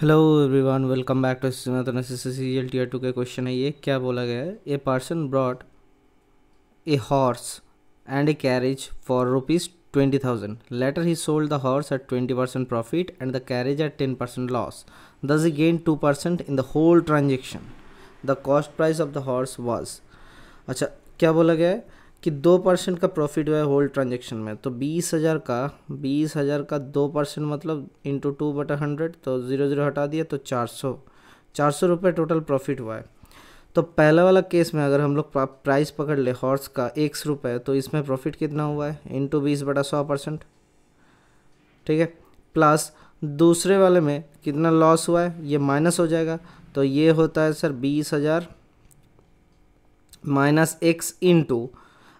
hello everyone welcome back to C L T R two का question है ये क्या बोला गया है a person brought a horse and a carriage for rupees twenty thousand later he sold the horse at twenty percent profit and the carriage at ten percent loss thus he gain two percent in the whole transaction the cost price of the horse was अच्छा क्या बोला गया है कि दो percent का profit हुआ है होल ट्रांजेक्शन में तो बीस हज़ार का बीस हज़ार का दो परसेंट मतलब इंटू टू बटा हंड्रेड तो ज़ीरो ज़ीरो हटा दिया तो चार सौ चार सौ रुपये टोटल प्रॉफिट हुआ है तो पहला वाला केस में अगर हम लोग प्राइस पकड़ ले हॉर्स का एक सौ रुपये तो इसमें प्रॉफिट कितना हुआ है इंटू बीस बटा सौ परसेंट ठीक है प्लस दूसरे वाले में कितना लॉस हुआ है ये माइनस हो जाएगा तो ये होता है सर बीस हज़ार माइनस एक्स इंटू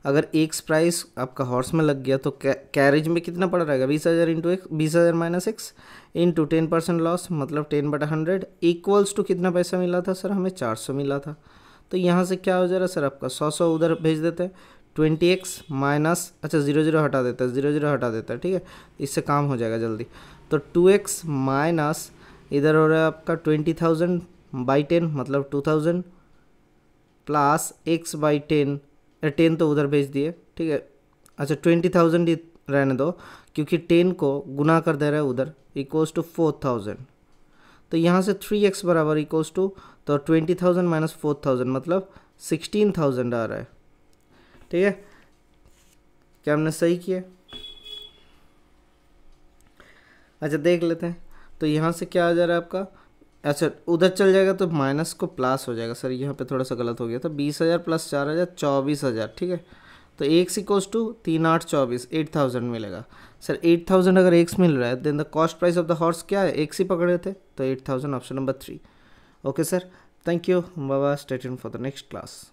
अगर एक्स प्राइस आपका हॉर्स में लग गया तो कैरेज में कितना पड़ रहेगा बीस हज़ार इंटू एक्स बीस हज़ार minus x into ten percent loss मतलब टेन बटा हंड्रेड इक्वल्स टू कितना पैसा मिला था सर हमें चार सौ मिला था तो यहाँ से क्या हो जा रहा है सर आपका सौ सौ उधर भेज देते हैं ट्वेंटी एक्स माइनस अच्छा जीरो जीरो हटा देता है जीरो जीरो हटा देता है ठीक है इससे काम हो जाएगा जल्दी तो टू एक्स माइनस इधर हो रहा है आपका ट्वेंटी थाउजेंड बाई टेन मतलब two thousand plus x by ten ten तो उधर भेज दिए ठीक है अच्छा ट्वेंटी थाउजेंड ही रहने दो क्योंकि टेन को गुना कर दे रहा है उधर इक्वल्स टू फोर थाउजेंड तो यहाँ से थ्री एक्स बराबर इक्वल्स टू तो twenty thousand minus four thousand मतलब सिक्सटीन थाउजेंड आ रहा है ठीक है क्या हमने सही किया अच्छा देख लेते हैं तो यहाँ से क्या आ जा रहा है आपका अच्छा उधर चल जाएगा तो माइनस को प्लस हो जाएगा सर यहाँ पे थोड़ा सा गलत हो गया था बीस हज़ार प्लस चार हज़ार चौबीस हज़ार ठीक है तो सी कोस टू तीन आठ चौबीस एट थाउजेंड मिलेगा सर एट थाउजेंड अगर एक्स मिल रहा है then the cost price of the horse क्या है एक सी पकड़े थे तो eight thousand option number three okay sir thank you बाबा state for the next class